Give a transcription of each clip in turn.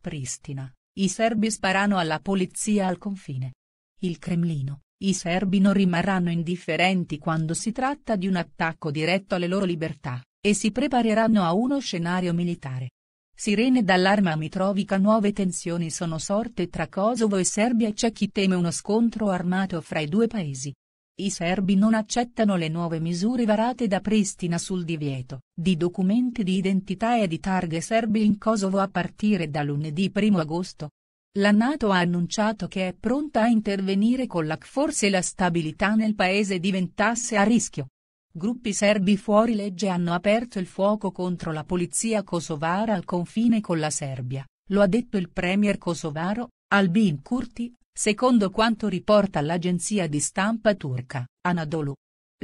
Pristina, i serbi sparano alla polizia al confine. Il Cremlino, i serbi non rimarranno indifferenti quando si tratta di un attacco diretto alle loro libertà, e si prepareranno a uno scenario militare. Sirene d'allarme a Mitrovica Nuove tensioni sono sorte tra Kosovo e Serbia e c'è chi teme uno scontro armato fra i due paesi, i serbi non accettano le nuove misure varate da Pristina sul divieto di documenti di identità e di targhe serbi in Kosovo a partire da lunedì 1 agosto. La Nato ha annunciato che è pronta a intervenire con l'ACFOR se la stabilità nel paese diventasse a rischio. Gruppi serbi fuori legge hanno aperto il fuoco contro la polizia kosovara al confine con la Serbia, lo ha detto il premier kosovaro, Albin Kurti, secondo quanto riporta l'agenzia di stampa turca, Anadolu.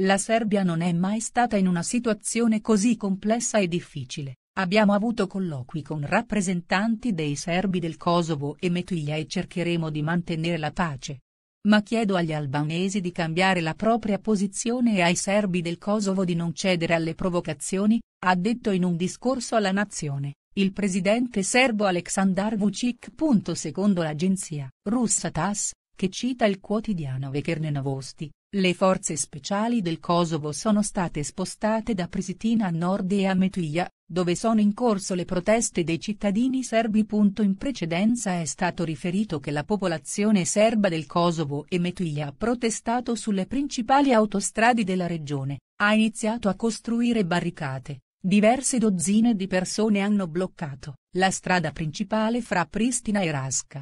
La Serbia non è mai stata in una situazione così complessa e difficile. Abbiamo avuto colloqui con rappresentanti dei serbi del Kosovo e Metulia e cercheremo di mantenere la pace. Ma chiedo agli albanesi di cambiare la propria posizione e ai serbi del Kosovo di non cedere alle provocazioni, ha detto in un discorso alla nazione. Il presidente serbo Aleksandar Vucic. Secondo l'agenzia russa TASS, che cita il quotidiano Vekerne Novosti, le forze speciali del Kosovo sono state spostate da Presitina a nord e a Metuja, dove sono in corso le proteste dei cittadini serbi. In precedenza è stato riferito che la popolazione serba del Kosovo e Metuja ha protestato sulle principali autostrade della regione, ha iniziato a costruire barricate, Diverse dozzine di persone hanno bloccato la strada principale fra Pristina e Rasca.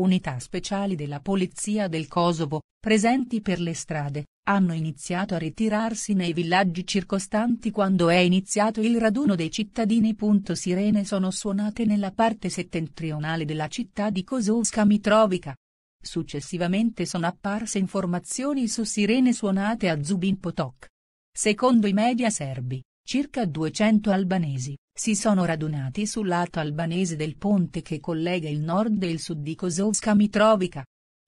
Unità speciali della polizia del Kosovo, presenti per le strade, hanno iniziato a ritirarsi nei villaggi circostanti quando è iniziato il raduno dei cittadini. Sirene sono suonate nella parte settentrionale della città di Kosovska Mitrovica. Successivamente sono apparse informazioni su sirene suonate a Zubin Potok. Secondo i media serbi, Circa 200 albanesi, si sono radunati sul lato albanese del ponte che collega il nord e il sud di Kosovska Mitrovica.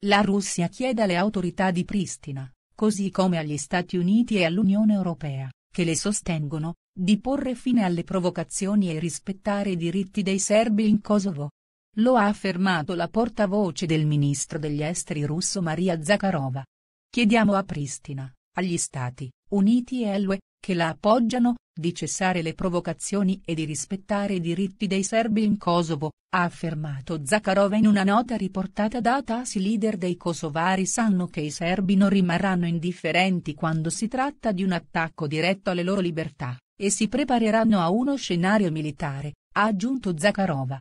La Russia chiede alle autorità di Pristina, così come agli Stati Uniti e all'Unione Europea, che le sostengono, di porre fine alle provocazioni e rispettare i diritti dei serbi in Kosovo. Lo ha affermato la portavoce del ministro degli esteri russo Maria Zakharova. Chiediamo a Pristina, agli Stati Uniti e all'UE, che la appoggiano, di cessare le provocazioni e di rispettare i diritti dei serbi in Kosovo, ha affermato Zakharova in una nota riportata da Atas i leader dei kosovari sanno che i serbi non rimarranno indifferenti quando si tratta di un attacco diretto alle loro libertà, e si prepareranno a uno scenario militare, ha aggiunto Zakharova,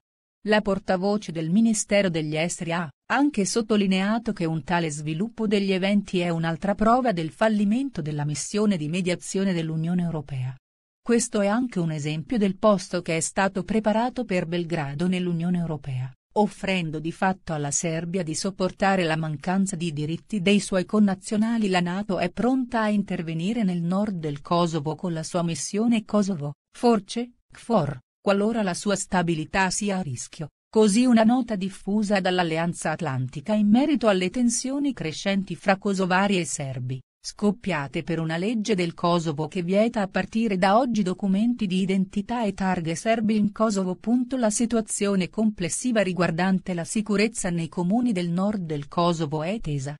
la portavoce del Ministero degli Esteri ha anche sottolineato che un tale sviluppo degli eventi è un'altra prova del fallimento della missione di mediazione dell'Unione Europea. Questo è anche un esempio del posto che è stato preparato per Belgrado nell'Unione Europea, offrendo di fatto alla Serbia di sopportare la mancanza di diritti dei suoi connazionali. La Nato è pronta a intervenire nel nord del Kosovo con la sua missione Kosovo, Force, KFOR qualora la sua stabilità sia a rischio, così una nota diffusa dall'Alleanza Atlantica in merito alle tensioni crescenti fra kosovari e serbi, scoppiate per una legge del Kosovo che vieta a partire da oggi documenti di identità e targhe serbi in Kosovo. La situazione complessiva riguardante la sicurezza nei comuni del nord del Kosovo è tesa.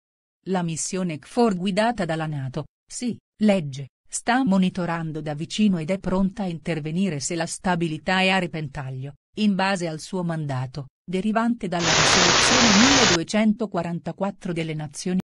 La missione CFOR guidata dalla Nato, sì, legge, sta monitorando da vicino ed è pronta a intervenire se la stabilità è a repentaglio, in base al suo mandato, derivante dalla risoluzione 1244 delle Nazioni